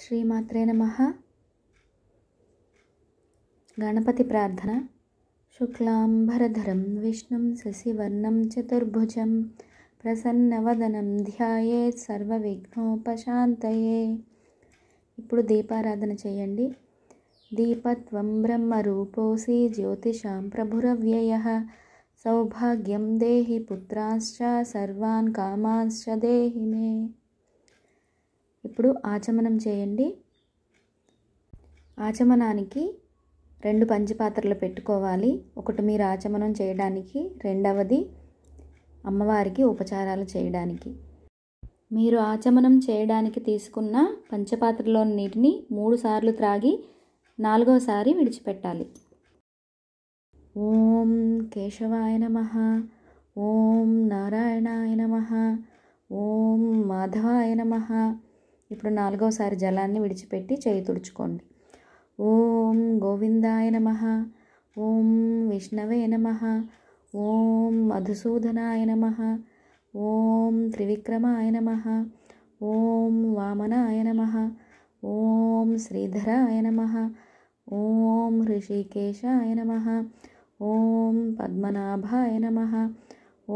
శ్రీమాత్రే నమ గణపతి ప్రార్థన శుక్లాంబరధరం విష్ణుం శశివర్ణం చతుర్భుజం ప్రసన్నవదనం ధ్యాయేత్ విఘ్నోపశాంతయే ఇప్పుడు దీపారాధన చేయండి దీపత్వం బ్రహ్మరూపోసి జ్యోతిషాం ప్రభురవ్యయ సౌభాగ్యం దేహి పుత్రాశ్చ సర్వాన్ కామాశ్చ దేహి మే ఇప్పుడు ఆచమనం చేయండి ఆచమనానికి రెండు పంచపాత్రలు పెట్టుకోవాలి ఒకటి మీరు ఆచమనం చేయడానికి రెండవది అమ్మవారికి ఉపచారాలు చేయడానికి మీరు ఆచమనం చేయడానికి తీసుకున్న పంచపాత్రలోని నీటిని మూడు సార్లు త్రాగి నాలుగోసారి విడిచిపెట్టాలి ఓం కేశవాయ నమ ఓం నారాయణాయ నమ ఓం మాధవాయ నమ ఇప్పుడు నాలుగోసారి జలాన్ని విడిచిపెట్టి చేయి తుడుచుకోండి ఓం గోవిందాయ నమ ఓం విష్ణవే నమ ఓం మధుసూదనాయ నమ ఓం త్రివిక్రమాయ నమ ఓం వామనాయ నమ ఓం శ్రీధరాయ నమ ఓం హృషికేశాయ నమ ఓం పద్మనాభాయ నమ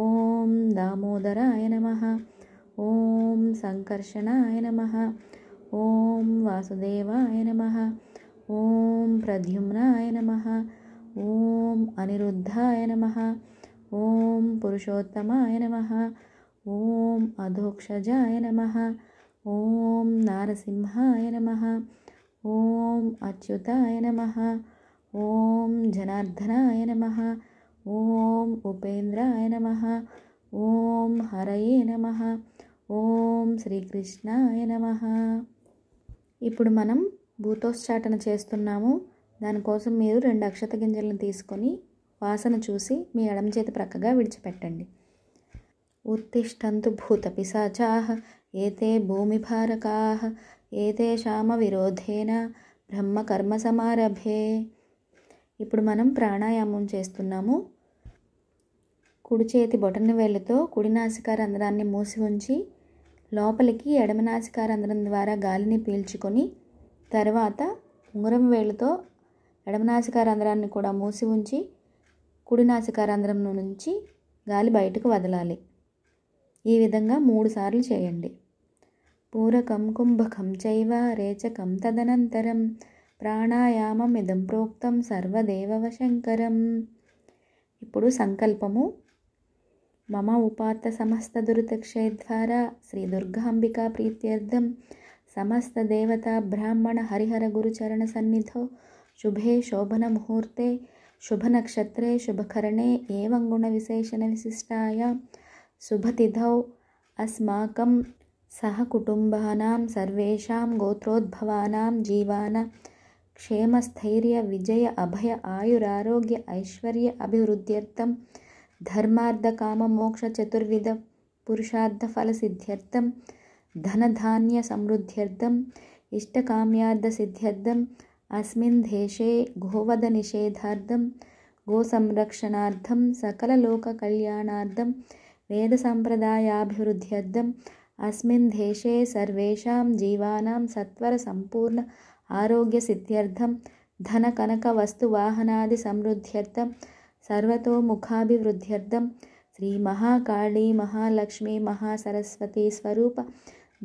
ఓం దామోదరాయ నమ ॐ सङ्कर्षणाय नमः ॐ वासुदेवाय नमः ॐ प्रद्युम्नाय नमः ॐ अनिरुद्धाय नमः ॐ पुरुषोत्तमाय नमः ॐ अधोक्षजाय नमः ॐ नारसिंहाय नमः ॐ अच्युताय नमः ॐ जनार्दनाय नमः ॐ उपेन्द्राय नमः ॐ हरये नमः ఓం శ్రీకృష్ణాయ నమ ఇప్పుడు మనం భూతోశ్చాటన చేస్తున్నాము దానికోసం మీరు రెండు అక్షత గింజలను తీసుకొని వాసన చూసి మీ ఎడమ చేతి ప్రక్కగా విడిచిపెట్టండి ఉత్తిష్టంతు భూత పిశాచా ఏతే భూమిభారకాహ ఏతే శామ విరోధేన బ్రహ్మ కర్మ సమారభే ఇప్పుడు మనం ప్రాణాయామం చేస్తున్నాము కుడి చేతి బొటన వేలుతో కుడి నాసికా రంధ్రాన్ని మూసి ఉంచి లోపలికి ఎడమనాసికా రంధ్రం ద్వారా గాలిని పీల్చుకొని తర్వాత ఉంగరం వేలుతో ఎడమనాసికా రంధ్రాన్ని కూడా మూసి ఉంచి కుడినాసికా రంధ్రం నుంచి గాలి బయటకు వదలాలి ఈ విధంగా మూడుసార్లు చేయండి పూరకం కుంభకం చైవ రేచకం తదనంతరం ప్రాణాయామం ఇదం ప్రోక్తం సర్వదేవవ శంకరం ఇప్పుడు సంకల్పము मम उपात्तसमस्तदुरदक्षे द्वारा श्रीदुर्गाम्बिकाप्रीत्यर्थं समस्तदेवताब्राह्मणहरिहरगुरुचरणसन्निधौ शुभे शोभनमुहूर्ते शुभनक्षत्रे शुभकरणे एवङ्गुणविशेषणविशिष्टाय शुभतिथौ अस्माकं सहकुटुम्बानां सर्वेषां गोत्रोद्भवानां जीवान् क्षेमस्थैर्यविजय अभय आयुरारोग्य ऐश्वर्य अभिवृद्ध्यर्थं धर्मार्थकाममोक्षचतुर्विधपुरुषार्थफलसिद्ध्यर्थं धनधान्यसमृद्ध्यर्थम् इष्टकाम्यार्थसिद्ध्यर्थम् अस्मिन् देशे गोवधनिषेधार्थं गोसंरक्षणार्थं सकललोककल्याणार्थं वेदसम्प्रदायाभिवृद्ध्यर्थम् अस्मिन् देशे सर्वेषां जीवानां सत्वरसम्पूर्ण आरोग्यसिद्ध्यर्थं धनकनकवस्तुवाहनादिसमृद्ध्यर्थं సర్వతోముఖాభివృద్ధ్యర్థం శ్రీ మహాకాళీ మహాలక్ష్మీ మహాసరస్వతి స్వరూప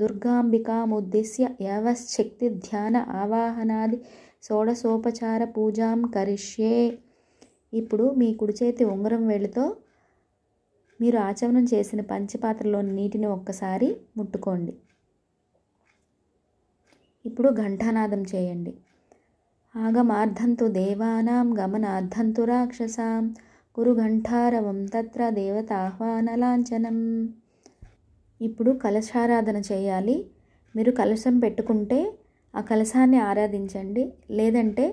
దుర్గాంబికాముద్దిశ్య యవశక్తి ధ్యాన ఆవాహనాది షోడశోపచార పూజాం కరిష్యే ఇప్పుడు మీ కుడిచేతి ఉంగరం వేలితో మీరు ఆచమనం చేసిన పంచపాత్రలోని నీటిని ఒక్కసారి ముట్టుకోండి ఇప్పుడు ఘంటానాదం చేయండి దేవానాం देवानां రాక్షసాం కురు ఘంఠారవం తత్ర దేవతాహ్వానలాంఛనం ఇప్పుడు కలశారాధన చేయాలి మీరు కలశం పెట్టుకుంటే ఆ కలశాన్ని ఆరాధించండి లేదంటే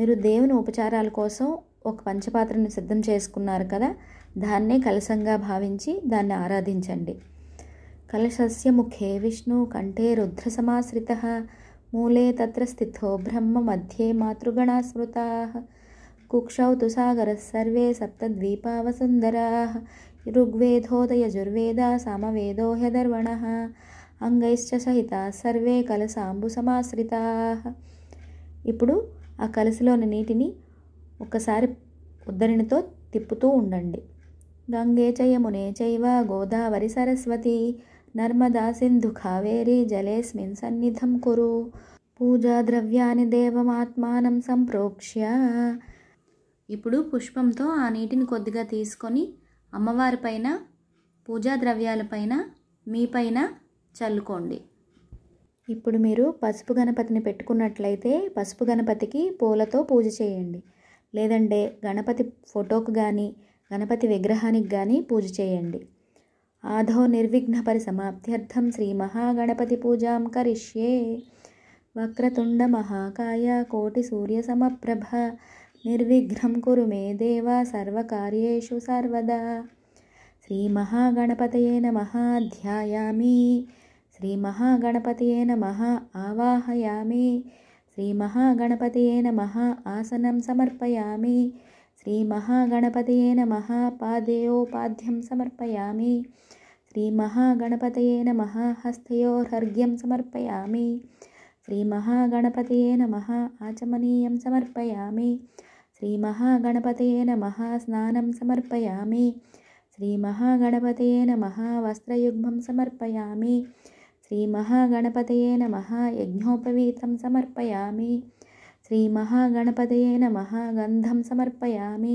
మీరు దేవుని ఉపచారాల కోసం ఒక పంచపాత్రను సిద్ధం చేసుకున్నారు కదా దాన్నే కలశంగా భావించి దాన్ని ఆరాధించండి కలశస్య ముఖే విష్ణు కంఠే రుద్రసమాశ్రిత త్ర तत्र బ్రహ్మ ब्रह्ममध्ये మాతృగణా स्मृताः कुक्षौ తు సాగర సర్వే सप्तद्वीपावसुन्दराः ऋग्वेधोदयजुर्वेदा సామవేదో హ్యదర్వణ అంగైశ్చ సహిత సర్వే కలసాంబు సమాశ్రితా ఇప్పుడు ఆ కలసిలోని నీటిని ఒకసారి ఉద్దరిణితో తిప్పుతూ ఉండండి గంగే చయమునే చైవ గోదావరి సరస్వతి నర్మదా సింధు కావేరీ జలేస్మిన్ సన్నిధం కురు పూజా ద్రవ్యాన్ని దేవమాత్మానం సంప్రోక్ష్య ఇప్పుడు పుష్పంతో ఆ నీటిని కొద్దిగా తీసుకొని అమ్మవారిపైన మీ మీపైన చల్లుకోండి ఇప్పుడు మీరు పసుపు గణపతిని పెట్టుకున్నట్లయితే పసుపు గణపతికి పూలతో పూజ చేయండి లేదంటే గణపతి ఫోటోకు కానీ గణపతి విగ్రహానికి కానీ పూజ చేయండి आधौ निर्विघ्नपरिसमाप्त्यर्थं श्रीमहागणपतिपूजां करिष्ये वक्रतुण्डमहाकाय कोटिसूर्यसमप्रभा निर्विघ्नं कुरु मे देव सर्वकार्येषु सर्वदा श्रीमहागणपतयेन महाध्यायामि श्रीमहागणपतयेन महा आवाहयामि श्रीमहागणपतयेन महा आसनं समर्पयामि श्रीमहागणपतयेन महापादयोपाद्यं समर्पयामि श्रीमहागणपतयेन महाहस्तयोर्ग्यं समर्पयामि श्रीमहागणपतयेन महा आचमनीयं समर्पयामि श्रीमहागणपतय महास्नानं समर्पयामि श्रीमहागणपतय महावस्त्रयुग्मं समर्पयामि श्रीमहागणपतयेन महायज्ञोपवीतं समर्पयामि श्रीमहागणपतये नमः महागन्धं समर्पयामि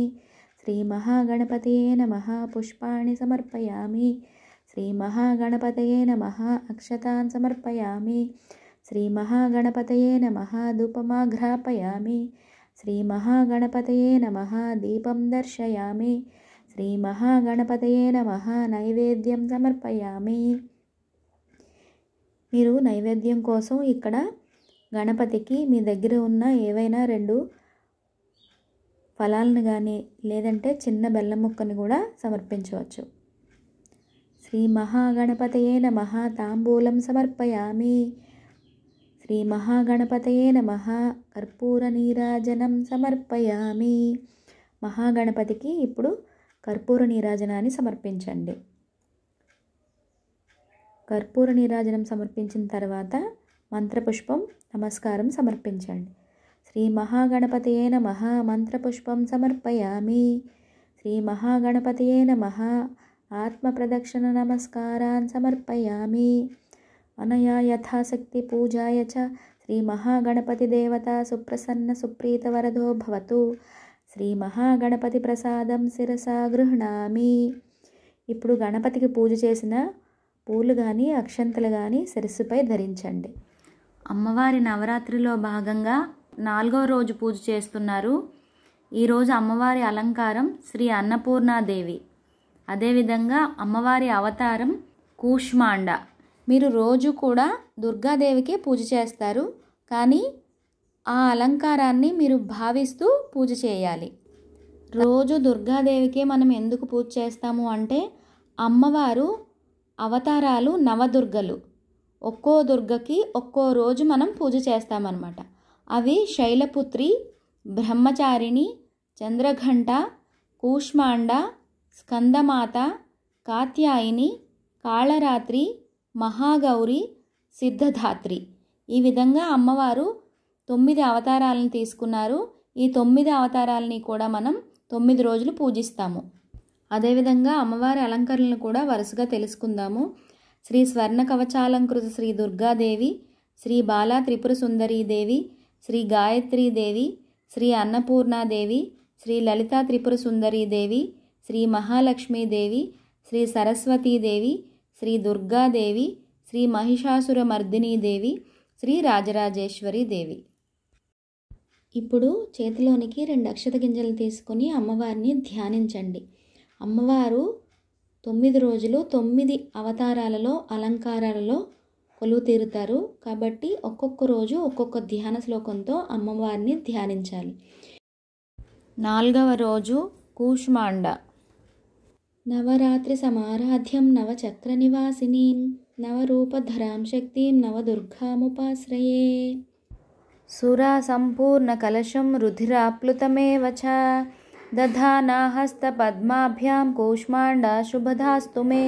श्रीमहागणपतये नमः पुष्पाणि समर्पयामि श्रीमहागणपतये नमः अक्षतान् समर्पयामि श्रीमहागणपतये नमः श्रीमहागणपतयेन श्रीमहागणपतये नमः दीपं दर्शयामि श्रीमहागणपतये नमः नैवेद्यं समर्पयामि नैवेद्यं కోసం ఇక్కడ గణపతికి మీ దగ్గర ఉన్న ఏవైనా రెండు ఫలాలను కానీ లేదంటే చిన్న బెల్లం ముక్కను కూడా సమర్పించవచ్చు శ్రీ మహాగణపతయే నమ తాంబూలం సమర్పయామి శ్రీ మహాగణపతయే నమ కర్పూర నీరాజనం సమర్పయామి మహాగణపతికి ఇప్పుడు కర్పూర నీరాజనాన్ని సమర్పించండి కర్పూర నీరాజనం సమర్పించిన తర్వాత మంత్రపుష్పం నమస్కారం సమర్పించండి శ్రీ మహాగణపతయే నమ మంత్రపుష్పం సమర్పయామి శ్రీ మహాగణపతయే నమ ఆత్మప్రదక్షిణ నమస్కారాన్ సమర్పయామి అనయా యథాశక్తి పూజాయ చ శ్రీ మహాగణపతి దేవత సుప్రసన్న సుప్రీత వరదో భవతు శ్రీ మహాగణపతి ప్రసాదం శిరసా గృహణామి ఇప్పుడు గణపతికి పూజ చేసిన పూలు కానీ అక్షంతలు కానీ శిరస్సుపై ధరించండి అమ్మవారి నవరాత్రిలో భాగంగా నాలుగో రోజు పూజ చేస్తున్నారు ఈరోజు అమ్మవారి అలంకారం శ్రీ అన్నపూర్ణాదేవి అదేవిధంగా అమ్మవారి అవతారం కూష్మాండ మీరు రోజు కూడా దుర్గాదేవికి పూజ చేస్తారు కానీ ఆ అలంకారాన్ని మీరు భావిస్తూ పూజ చేయాలి రోజు దుర్గాదేవికి మనం ఎందుకు పూజ చేస్తాము అంటే అమ్మవారు అవతారాలు నవదుర్గలు ఒక్కో దుర్గకి ఒక్కో రోజు మనం పూజ చేస్తామన్నమాట అవి శైలపుత్రి బ్రహ్మచారిణి చంద్రఘంట కూష్మాండ స్కందమాత కాత్యాయిని కాళరాత్రి మహాగౌరి సిద్ధధాత్రి ఈ విధంగా అమ్మవారు తొమ్మిది అవతారాలను తీసుకున్నారు ఈ తొమ్మిది అవతారాలని కూడా మనం తొమ్మిది రోజులు పూజిస్తాము అదేవిధంగా అమ్మవారి అలంకరణలు కూడా వరుసగా తెలుసుకుందాము శ్రీ స్వర్ణ కవచాలంకృత శ్రీ దుర్గాదేవి శ్రీ బాలా త్రిపుర సుందరీదేవి శ్రీ గాయత్రీదేవి శ్రీ అన్నపూర్ణాదేవి శ్రీ లలితా త్రిపుర సుందరీదేవి శ్రీ మహాలక్ష్మీదేవి శ్రీ సరస్వతీదేవి శ్రీ దుర్గాదేవి శ్రీ మహిషాసుర మర్దినీదేవి శ్రీ రాజరాజేశ్వరి దేవి ఇప్పుడు చేతిలోనికి రెండు అక్షత గింజలు తీసుకొని అమ్మవారిని ధ్యానించండి అమ్మవారు తొమ్మిది రోజులు తొమ్మిది అవతారాలలో అలంకారాలలో కొలువు తీరుతారు కాబట్టి ఒక్కొక్క రోజు ఒక్కొక్క ధ్యాన శ్లోకంతో అమ్మవారిని ధ్యానించాలి నాలుగవ రోజు కూష్మాండ నవరాత్రి సమారాధ్యం నవచక్ర నివాసిని నవరూపధరాం శక్తిం నవదుర్గాముపాశ్రయే సురా సంపూర్ణ కలశం రుధిరాప్లుతమేవచ दधानाहस्तपद्माभ्यां शुभधास्तु मे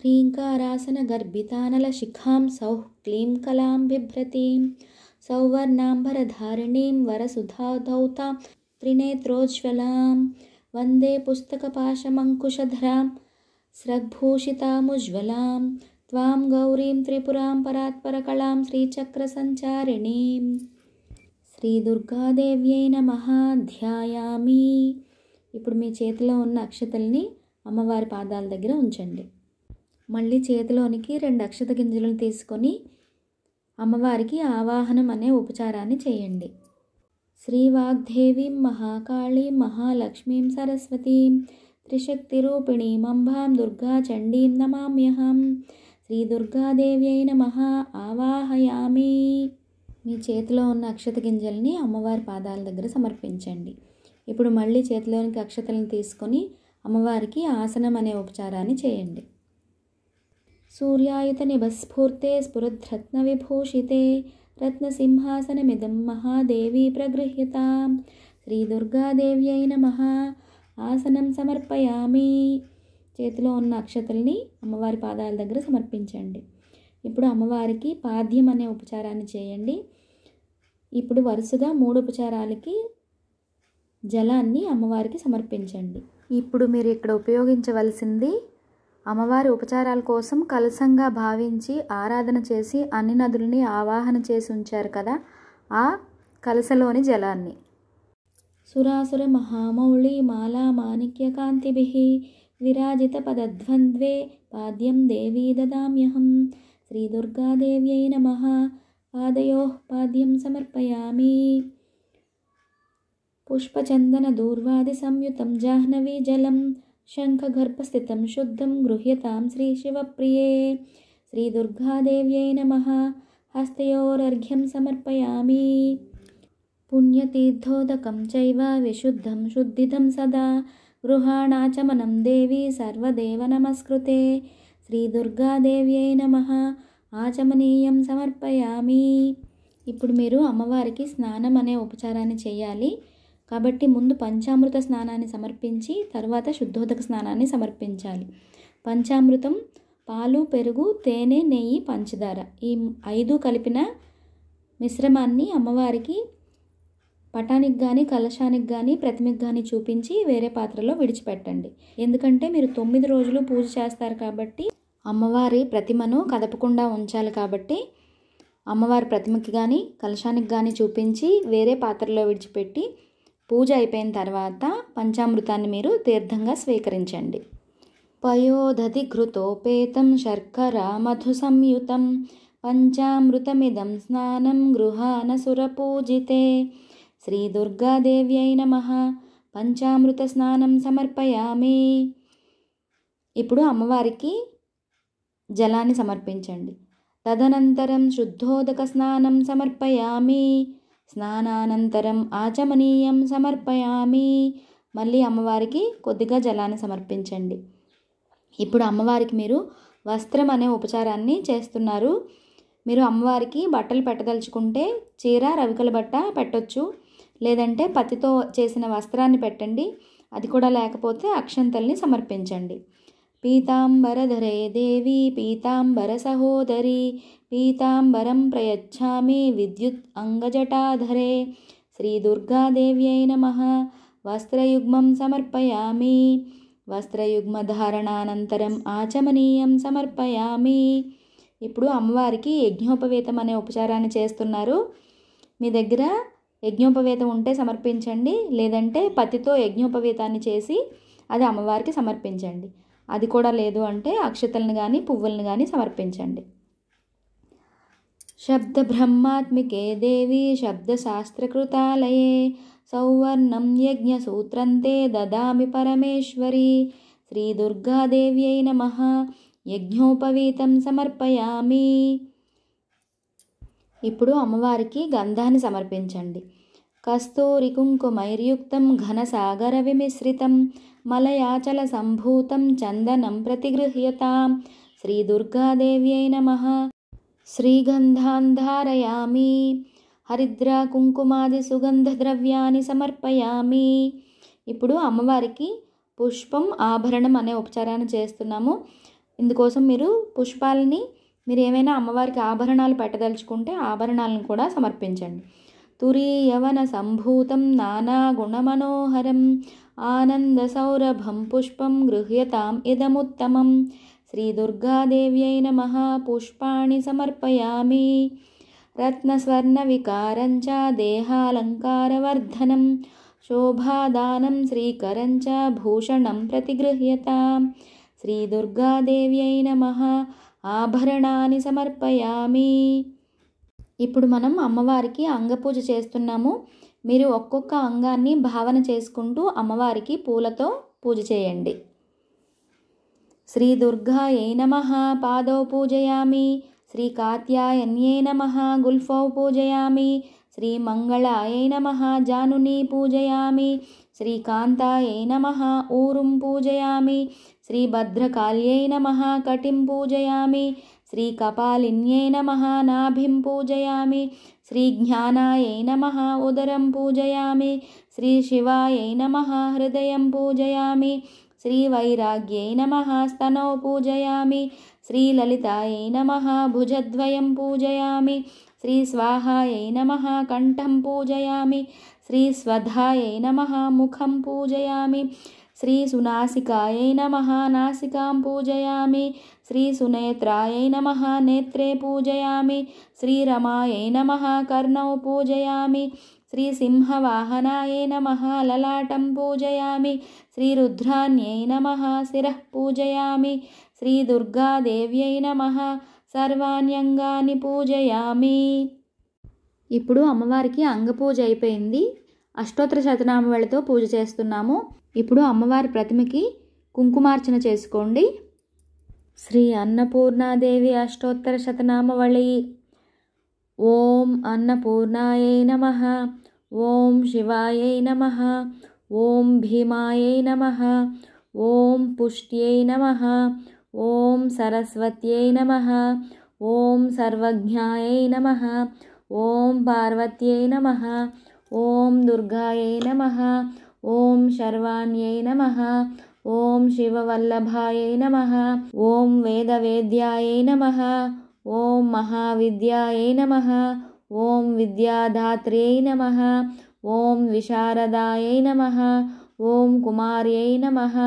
ह्रीङ्कारासनगर्भितानलशिखां सौः क्लीं कलां बिभ्रतीं सौवर्णाम्बरधारिणीं वरसुधाधौतां त्रिनेत्रोज्ज्वलां वन्दे पुस्तकपाशमङ्कुशधरां स्रग्भूषितामुज्ज्वलां त्वां गौरीं त्रिपुरां परात्परकलां श्रीचक्रसञ्चारिणीम् శ్రీ దుర్గాదేవ్యై నమ ధ్యాయామి ఇప్పుడు మీ చేతిలో ఉన్న అక్షతల్ని అమ్మవారి పాదాల దగ్గర ఉంచండి మళ్ళీ చేతిలోనికి రెండు అక్షత గింజలను తీసుకొని అమ్మవారికి ఆవాహనం అనే ఉపచారాన్ని చేయండి శ్రీ వాగ్దేవీం మహాకాళీం మహాలక్ష్మీం సరస్వతీం త్రిశక్తి రూపిణీం అంబాం దుర్గా చండీం నమామ్యహం శ్రీ దుర్గాదేవ్యై నమ ఆవాహయామి మీ చేతిలో ఉన్న అక్షత గింజల్ని అమ్మవారి పాదాల దగ్గర సమర్పించండి ఇప్పుడు మళ్ళీ చేతిలోనికి అక్షతలను తీసుకొని అమ్మవారికి ఆసనం అనే ఉపచారాన్ని చేయండి సూర్యాయుత నిభస్ఫూర్తే స్ఫురద్రత్న విభూషితే రత్నసింహాసనమిదం మహాదేవి ప్రగృహ్యత శ్రీ అయిన మహా ఆసనం సమర్పయామి చేతిలో ఉన్న అక్షతల్ని అమ్మవారి పాదాల దగ్గర సమర్పించండి ఇప్పుడు అమ్మవారికి పాద్యం అనే ఉపచారాన్ని చేయండి ఇప్పుడు వరుసగా మూడు ఉపచారాలకి జలాన్ని అమ్మవారికి సమర్పించండి ఇప్పుడు మీరు ఇక్కడ ఉపయోగించవలసింది అమ్మవారి ఉపచారాల కోసం కలసంగా భావించి ఆరాధన చేసి అన్ని నదులని ఆవాహన చేసి ఉంచారు కదా ఆ కలసలోని జలాన్ని సురాసుర మహామౌళి మాలా మాణిక్య కాంతిభి విరాజిత పదద్వంద్వే పాద్యం దేవీ దదామ్యహం श्रीदुर्गादेव्यै नमः पादयोः पाद्यं समर्पयामि पुष्पचन्दनदूर्वादिसंयुतं जाह्नवीजलं शङ्खगर्भस्थितं शुद्धं गृह्यतां श्रीशिवप्रिये श्रीदुर्गादेव्यै नमः हस्तयोरर्घ्यं समर्पयामि पुण्यतीर्थोदकं चैव विशुद्धं शुद्धिदं सदा गृहाणाचमनं देवी सर्वदेव नमस्कृते శ్రీ దుర్గాదేవి అయి నమ ఆచమనీయం సమర్పయామి ఇప్పుడు మీరు అమ్మవారికి స్నానం అనే ఉపచారాన్ని చేయాలి కాబట్టి ముందు పంచామృత స్నానాన్ని సమర్పించి తర్వాత శుద్ధోదక స్నానాన్ని సమర్పించాలి పంచామృతం పాలు పెరుగు తేనె నెయ్యి పంచదార ఈ ఐదు కలిపిన మిశ్రమాన్ని అమ్మవారికి పటానికి కానీ కలశానికి కానీ ప్రతిమకి కానీ చూపించి వేరే పాత్రలో విడిచిపెట్టండి ఎందుకంటే మీరు తొమ్మిది రోజులు పూజ చేస్తారు కాబట్టి అమ్మవారి ప్రతిమను కదపకుండా ఉంచాలి కాబట్టి అమ్మవారి ప్రతిమకి కానీ కలశానికి కానీ చూపించి వేరే పాత్రలో విడిచిపెట్టి పూజ అయిపోయిన తర్వాత పంచామృతాన్ని మీరు తీర్థంగా స్వీకరించండి పయోదధి ఘృతోపేతం శర్కర మధు సంయుతం పంచామృతమిదం స్నానం గృహాన సురపూజితే శ్రీ అయిన మహా పంచామృత స్నానం సమర్పయామి ఇప్పుడు అమ్మవారికి జలాన్ని సమర్పించండి తదనంతరం శుద్ధోదక స్నానం సమర్పయామి స్నానానంతరం ఆచమనీయం సమర్పయామి మళ్ళీ అమ్మవారికి కొద్దిగా జలాన్ని సమర్పించండి ఇప్పుడు అమ్మవారికి మీరు వస్త్రం అనే ఉపచారాన్ని చేస్తున్నారు మీరు అమ్మవారికి బట్టలు పెట్టదలుచుకుంటే చీర రవికల బట్ట పెట్టొచ్చు లేదంటే పత్తితో చేసిన వస్త్రాన్ని పెట్టండి అది కూడా లేకపోతే అక్షంతల్ని సమర్పించండి పీతాంబరధరే దేవి సహోదరి పీతాంబరం ప్రయచ్ఛామి విద్యుత్ అంగజటాధరే శ్రీ దుర్గాదేవ్యై నమ వస్త్రయుగ్మం సమర్పయామి వస్త్రయుగ్మధారణానంతరం ఆచమనీయం సమర్పయామి ఇప్పుడు అమ్మవారికి యజ్ఞోపవేతం అనే ఉపచారాన్ని చేస్తున్నారు మీ దగ్గర యజ్ఞోపవేతం ఉంటే సమర్పించండి లేదంటే పత్తితో యజ్ఞోపవేతాన్ని చేసి అది అమ్మవారికి సమర్పించండి అది కూడా లేదు అంటే అక్షతలను కానీ పువ్వులను కానీ సమర్పించండి శబ్ద బ్రహ్మాత్మికే దేవి శబ్ద శాస్త్రకృతాలయే సౌవర్ణం యజ్ఞ సూత్రంతే దదామి పరమేశ్వరి శ్రీ అయిన మహా యజ్ఞోపవీతం సమర్పయామి ఇప్పుడు అమ్మవారికి గంధాన్ని సమర్పించండి కస్తూరి కుంకుమైర్యుక్తం ఘనసాగర విమిశ్రితం మలయాచల సంభూతం చందనం ప్రతిగృహ్యతాం శ్రీదుర్గాదేవ్యై నమ శ్రీగంధాన్ హరిద్రా కుంకుమాది సుగంధ ద్రవ్యాన్ని సమర్పయామి ఇప్పుడు అమ్మవారికి పుష్పం ఆభరణం అనే ఉపచారాన్ని చేస్తున్నాము ఇందుకోసం మీరు పుష్పాలని మీరు ఏమైనా అమ్మవారికి ఆభరణాలు పెట్టదలుచుకుంటే ఆభరణాలను కూడా సమర్పించండి तुरीयवनसम्भूतं नानागुणमनोहरम् आनन्दसौरभं पुष्पं गृह्यताम् इदमुत्तमं श्रीदुर्गादेव्यै नमः पुष्पाणि समर्पयामि रत्नस्वर्णविकारं च देहालङ्कारवर्धनं शोभादानं श्रीकरं च भूषणं प्रतिगृह्यतां श्रीदुर्गादेव्यै नमः आभरणानि समर्पयामि ఇప్పుడు మనం అమ్మవారికి అంగపూజ చేస్తున్నాము మీరు ఒక్కొక్క అంగాన్ని భావన చేసుకుంటూ అమ్మవారికి పూలతో పూజ చేయండి శ్రీ దుర్గా ఏ నమ పాదౌ పూజయామి శ్రీ కాత్యాయన్యే నమ గుల్ఫౌ పూజయామి శ్రీ ఏ నమ జానుని పూజయామి శ్రీ ఏ నమ ఊరుం పూజయామి శ్రీ భద్రకాళ్యై నమ కటిం పూజయామి श्री कपालिन्ये नमः नाभिं पूजयामि श्रीज्ञानायै नमः उदरं पूजयामि श्रीशिवायै नमः हृदयं पूजयामि श्रीवैराग्यै नमः स्तनौ पूजयामि श्रीललितायै नमः भुजद्वयं पूजयामि श्रीस्वाहायै नमः कण्ठं पूजयामि श्रीस्वधायै नमः मुखं पूजयामि శ్రీసునాసికాయై నమ నాసికాం పూజయామి శ్రీసునేత్రాయై నమ నేత్రే పూజయామి శ్రీరమాయై నమ కర్ణౌ పూజయామి శ్రీసింహవాహనాయ నమ లలాటం పూజయామి శ్రీరుద్రాణ్యై నమ శిరః పూజయామి శ్రీదుర్గాదేవ్యై నమ సర్వాణ్యంగాన్ని పూజయామి ఇప్పుడు అమ్మవారికి అంగపూజ అయిపోయింది అష్టోత్తర శతనామవళితో పూజ చేస్తున్నాము ఇప్పుడు అమ్మవారి ప్రతిమకి కుంకుమార్చన చేసుకోండి శ్రీ అన్నపూర్ణాదేవి అష్టోత్తర శతనామవళి ఓం అన్నపూర్ణాయ నమ ఓం శివాయ నమ ఓం భీమాయ నమ ఓం పుష్ట్యై నమ ఓం సరస్వత్యై నమ ఓం సర్వజ్ఞాయ నమ ఓం పార్వత్యై నమ ఓం దుర్గాయ నమ ॐ शर्वाण्यै नमः ॐ शिववल्लभाय नमः ॐ वेदवेद्याय नमः ॐ महाविद्याय नमः ॐ विद्याधात्र्यै नमः ॐ विशारदाय नमः ॐ कुमार्यै नमः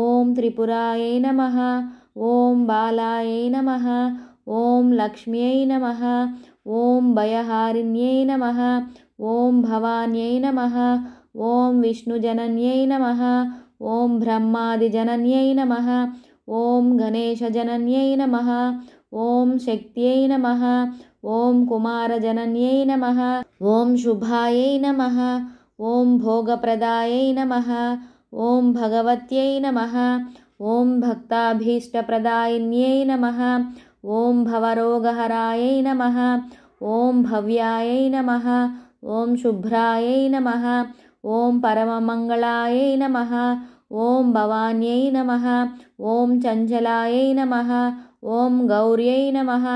ॐ त्रिपुराय नमः ॐ बालायै नमः ॐ लक्ष्म्यै नमः ॐ भयहारिण्यै नमः ॐ भवान्यै नमः ॐ विष्णुजनन्यै नमः ॐ ब्रह्मादिजनन्यै नमः ॐ गणेशजनन्यै नमः ॐ शक्त्यै नमः ॐ कुमारजनन्यै नमः ॐ शुभायै नमः ॐ भोगप्रदायै नमः ॐ भगवत्यै नमः ॐ भक्ताभीष्टप्रदायिन्यै नमः ॐ भवरोगहरायै नमः ॐ भव्यायै नमः ॐ शुभ्रायै नमः ॐ परममङ्गलायै नमः ॐ भवान्यै नमः ॐ चञ्चलायै नमः ॐ गौर्यै नमः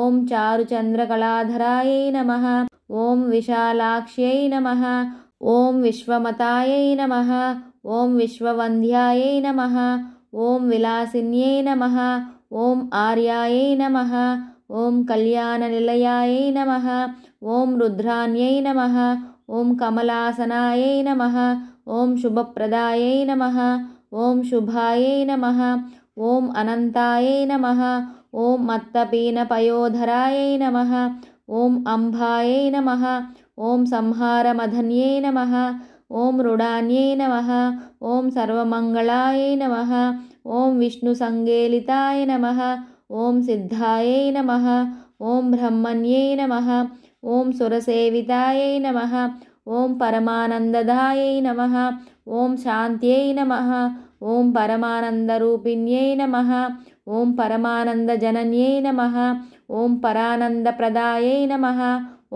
ॐ चारुचन्द्रकलाधरायै नमः ॐ विशालाक्ष्यै नमः ॐ विश्वमतायै नमः ॐ विश्ववन्ध्यायै नमः ॐ विलासिन्यै नमः ॐ आर्यायै नमः ॐ कल्याणनिलयायै नमः ॐ रुद्रान्यै नमः ॐ कमलासनायै नमः ॐ शुभप्रदायै नमः ॐ शुभायै नमः ॐ अनन्तायै नमः ॐ मत्तपीनपयोधरायै नमः ॐ अम्भायै नमः ॐ संहारमधन्यै नमः ॐ रुडान्यै नमः ॐ सर्वमङ्गलायै नमः ॐ विष्णुसङ्गेलिताय नमः ॐ सिद्धायै नमः ॐ ब्रह्मण्यै नमः ॐ सुरसेवितायै नमः ॐ परमानन्ददायै नमः ॐ शान्त्यै नमः ॐ परमानन्दरूपिण्यै नमः ॐ परमानन्दजनन्यै नमः ॐ परानन्दप्रदायै नमः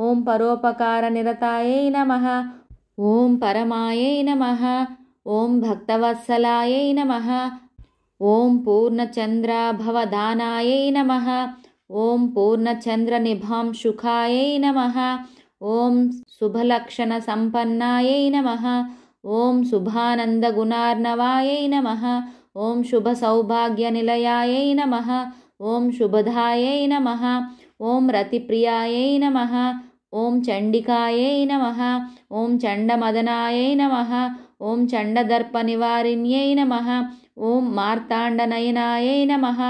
ॐ परोपकारनिरतायै नमः ॐ परमायै नमः ॐ भक्तवत्सलायै नमः ॐ पूर्णचन्द्राभवदानायै नमः ॐ सुखायै नमः ॐ सुभलक्षणसम्पन्नायै नमः ॐ शुभानन्दगुणार्णवायै नमः ॐ शुभसौभाग्यनिलयायै नमः ॐ शुभधायै नमः ॐ रतिप्रियायै नमः ॐ चण्डिकायै नमः ॐ चण्डमदनायै नमः ॐ चण्डदर्पनिवारिण्यै नमः ॐ मार्ताण्डनयनायै नमः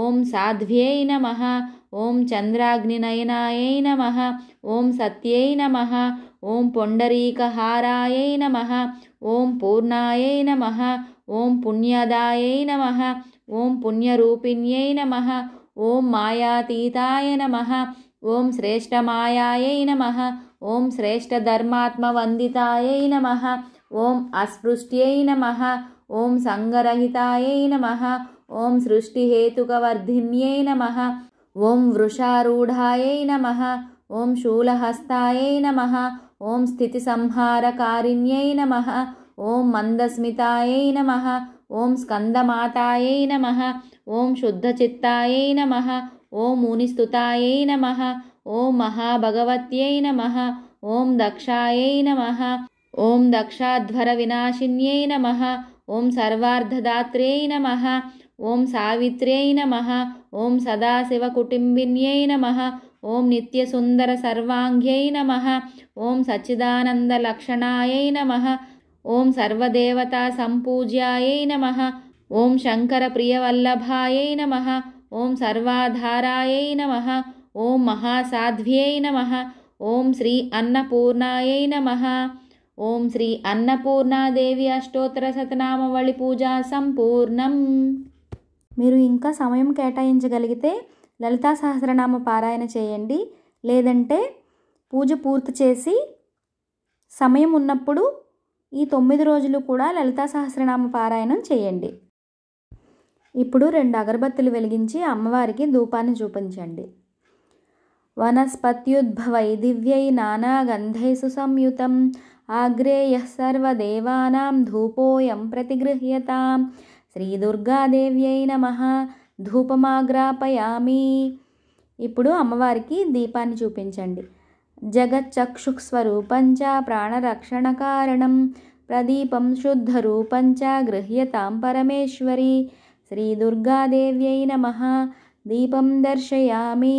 ॐ साध्व्यै नमः ॐ चन्द्राग्निनयनायै नमः ॐ सत्यै नमः ॐ पुण्डरीकहाराय नमः ॐ पूर्णायै नमः ॐ पुण्यादाय नमः ॐ पुण्यरूपिण्यै नमः ॐ मायातीताय नमः ॐ श्रेष्ठमायायै नमः ॐ श्रेष्ठधर्मात्मवन्दिताय नमः ॐ अस्पृष्ट्यै नमः ॐ सङ्गरहिताय नमः ॐ सृष्टिहेतुकवर्धिन्यै नमः ॐ वृषारूढायै नमः ॐ शूलहस्तायै नमः ॐ स्थितिसंहारकारिण्यै नमः ॐ मन्दस्मितायै नमः ॐ स्कन्दमातायै नमः ॐ शुद्धचित्तायै नमः ॐ मुनिस्तुतायै नमः ॐ महाभगवत्यै नमः ॐ दक्षायै नमः ॐ दक्षाध्वरविनाशिन्यै नमः ॐ सर्वार्धदात्र्यै नमः ॐ सावित्र्यै नमः ॐ सदाशिवकुटुम्बिन्यै नमः ॐ नित्यसुन्दरसर्वाङ्ग्यै नमः ॐ सच्चिदानन्दलक्षणायै नमः ॐ सर्वदेवतासम्पूज्यायै नमः ॐ शङ्करप्रियवल्लभायै नमः ॐ सर्वाधारायै नमः ॐ महासाध्व्यै नमः ॐ श्री अन्नपूर्णायै नमः ॐ श्री अन्नपूर्णादेवी अष्टोत्तरशतनामवळिपूजा सम्पूर्णम् మీరు ఇంకా సమయం కేటాయించగలిగితే లలితా సహస్రనామ పారాయణ చేయండి లేదంటే పూజ పూర్తి చేసి సమయం ఉన్నప్పుడు ఈ తొమ్మిది రోజులు కూడా లలితా సహస్రనామ పారాయణం చేయండి ఇప్పుడు రెండు అగరబత్తులు వెలిగించి అమ్మవారికి ధూపాన్ని చూపించండి వనస్పత్యుద్భవై దివ్యై నానా గంధై సుసంయుతం ఆగ్రేయ సర్వదేవానాం ధూపోయం ప్రతిగృహ్యతాం శ్రీదుర్గాదేవ్యై నమ ధూపమాగ్రాపయామి ఇప్పుడు అమ్మవారికి దీపాన్ని చూపించండి జగచ్చక్షుస్వరూపంచ ప్రాణరక్షణ కారణం ప్రదీపం శుద్ధ రూపంచ గృహ్యతాం పరమేశ్వరి శ్రీదుర్గాదేవ్యై నమ దీపం దర్శయామి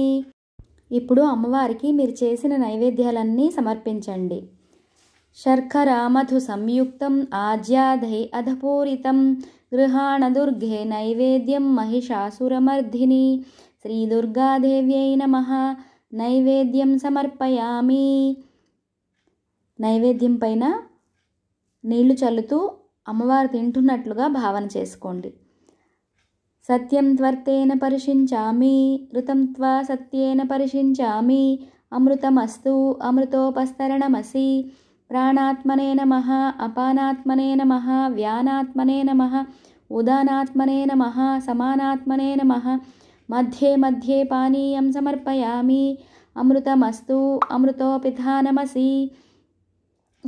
ఇప్పుడు అమ్మవారికి మీరు చేసిన నైవేద్యాలన్నీ సమర్పించండి ఆజ్యాధై అధపూరితం గృహాణ దుర్ఘే నైవేద్యం మహిషాసురమర్ధిని శ్రీ దుర్గాదేవ్యై నమ నైవేద్యం సమర్పయామి నైవేద్యం పైన నీళ్లు చల్లుతూ అమ్మవారు తింటున్నట్లుగా భావన చేసుకోండి సత్యం త్వర్తేన పరిశించామి ఋతం త్వా సత్యేన పరిశించామి అమృతమస్తు అమృతోపస్తరణమసి ప్రాణాత్మనే నమ అపానాత్మనే నమ వ్యానాత్మనే నమ ఉదానాత్మనే నమ సమానాత్మనే నమ మధ్యే మధ్యే పానీయం సమర్పయామి అమృతమస్తు అమృతోపిధానమసి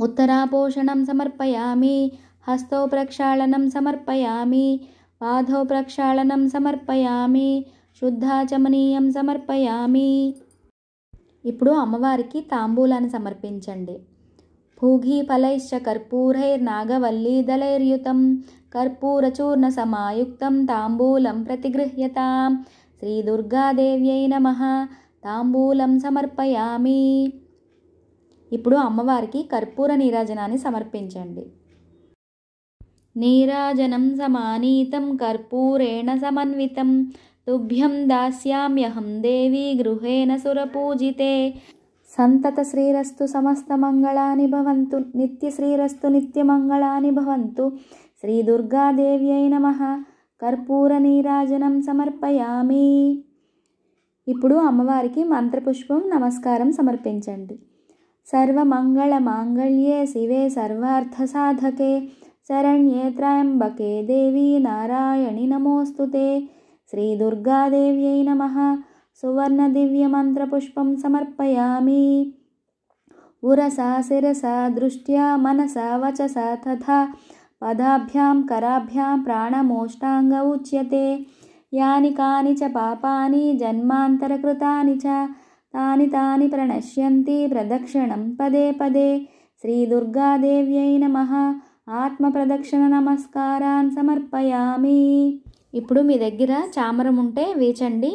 ఉత్తరాపోషణం సమర్పయామి హస్తో ప్రక్షాళనం సమర్పయామి పాదౌ ప్రక్షాళనం సమర్పయామి శుద్ధాచమనీయం సమర్పయామి ఇప్పుడు అమ్మవారికి తాంబూలాన్ని సమర్పించండి पूगीफलैश्च कर्पूरैर्नागवल्लीदलैर्युतं कर्पूरचूर्णसमायुक्तं ताम्बूलं प्रतिगृह्यतां శ్రీదుర్గాదేవ్యై నమ తాంబూలం సమర్పయామి ఇప్పుడు అమ్మవారికి కర్పూర నీరాజనాన్ని సమర్పించండి నీరాజనం సమానీతం కర్పూరేణ సమన్వితం తుభ్యం దాస్యామ్యహం దేవీ గృహేణ సురపూజితే సంతత శ్రీరస్తు సమస్త మంగళాని భవంతు నిత్య శ్రీరస్తు నిత్య మంగళాని భవంతు శ్రీ దుర్గాదేవ్యై నమ కర్పూర నీరాజనం సమర్పయామి ఇప్పుడు అమ్మవారికి మంత్రపుష్పం నమస్కారం సమర్పించండి సర్వమంగళ మాంగళ్యే శివే సర్వార్థ సాధకే శరణ్యే త్రయంబకే దేవి నారాయణి నమోస్తుతే శ్రీ దుర్గాదేవ్యై నమ सुवर्णदिव्यमन्त्रपुष्पं समर्पयामि उरसा शिरसा दृष्ट्या मनसा वचसा तथा पदाभ्यां कराभ्यां प्राणमोष्टाङ्ग उच्यते यानि कानि च पापानि जन्मान्तरकृतानि च तानि तानि प्रणश्यन्ति प्रदक्षिणं पदे पदे శ్రీదుర్గాదేవ్యై నమ ఆత్మప్రదక్షిణ నమస్కారాన్ సమర్పయామి ఇప్పుడు మీ దగ్గర చామరం ఉంటే వేచండి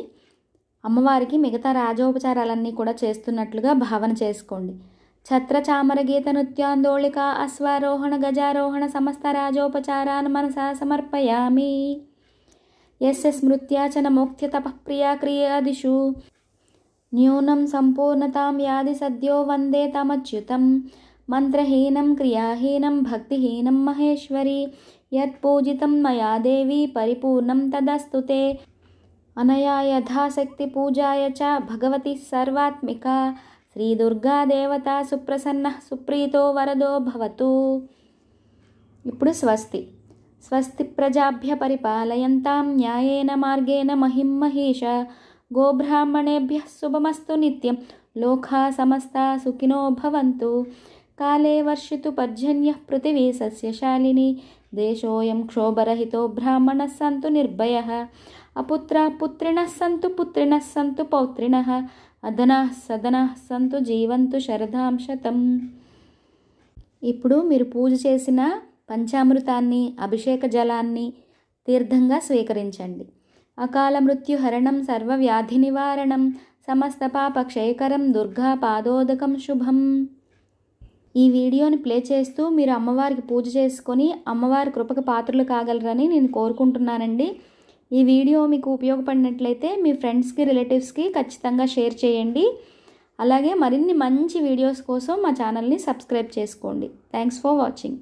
అమ్మవారికి మిగతా రాజోపచారాలన్నీ కూడా చేస్తున్నట్లుగా భావన చేసుకోండి గీత నృత్యాందోళిక అశ్వారోహణ గజారోహణ సమస్త రాజోపచారాన్ మనసా సమర్పయామి ఎస్ స్మృత్యాచన మోక్త్య తపఃప్రియా క్రియాదిషు న్యూనం సంపూర్ణతాం యాది సద్యో వందే తమచ్యుతం మంత్రహీనం క్రియాహీనం భక్తిహీనం మహేశ్వరి యత్పూజితం మయా దేవి పరిపూర్ణం తదస్తుతే अनया यथाशक्तिपूजाय च भगवती सर्वात्मिका श्रीदुर्गादेवता सुप्रसन्नः सुप्रीतो वरदो भवतु इप्डु स्वस्ति स्वस्ति प्रजाभ्य परिपालयन्तां न्यायेन मार्गेण महिं महीषा गोब्राह्मणेभ्यः शुभमस्तु नित्यं लोखा समस्ता सुखिनो भवन्तु काले वर्षितु पर्जन्यः पृथिवी सस्यशालिनी देशोऽयं क्षोभरहितो ब्राह्मणः सन्तु निर्भयः అపుత్ర పుత్రిణ సంతు పుత్రిణ సంతు పౌత్రిణ అధనా సదనా సంతు జీవంతు శరదాంశతం ఇప్పుడు మీరు పూజ చేసిన పంచామృతాన్ని అభిషేక జలాన్ని తీర్థంగా స్వీకరించండి అకాల మృత్యుహరణం సర్వవ్యాధి నివారణం సమస్త పాప క్షయకరం దుర్గా పాదోదకం శుభం ఈ వీడియోని ప్లే చేస్తూ మీరు అమ్మవారికి పూజ చేసుకొని అమ్మవారి కృపకు పాత్రలు కాగలరని నేను కోరుకుంటున్నానండి ఈ వీడియో మీకు ఉపయోగపడినట్లయితే మీ ఫ్రెండ్స్కి రిలేటివ్స్కి ఖచ్చితంగా షేర్ చేయండి అలాగే మరిన్ని మంచి వీడియోస్ కోసం మా ఛానల్ని సబ్స్క్రైబ్ చేసుకోండి థ్యాంక్స్ ఫర్ వాచింగ్